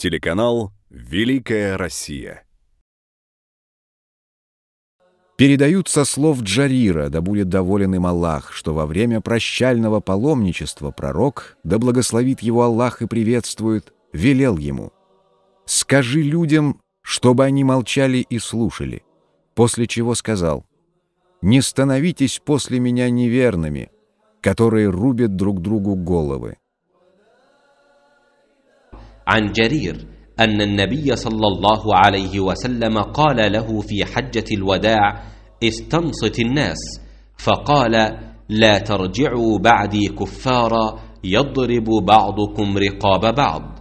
Телеканал «Великая Россия». Передают со слов Джарира, да будет доволен им Аллах, что во время прощального паломничества пророк, да благословит его Аллах и приветствует, велел ему, «Скажи людям, чтобы они молчали и слушали», после чего сказал, «Не становитесь после меня неверными, которые рубят друг другу головы. عن جرير ان النبي صلى الله عليه وسلم قال له في حجه الوداع استنصت الناس فقال لا ترجعوا بعدي كفارا يضرب بعضكم رقاب بعض